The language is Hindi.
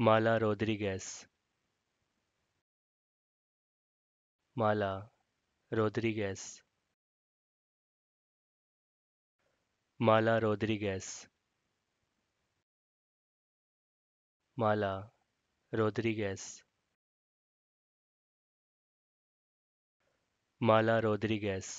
माला रोदरी गैस माला गैस माला गैस माला रोदरी गैस माला रोदरी गैस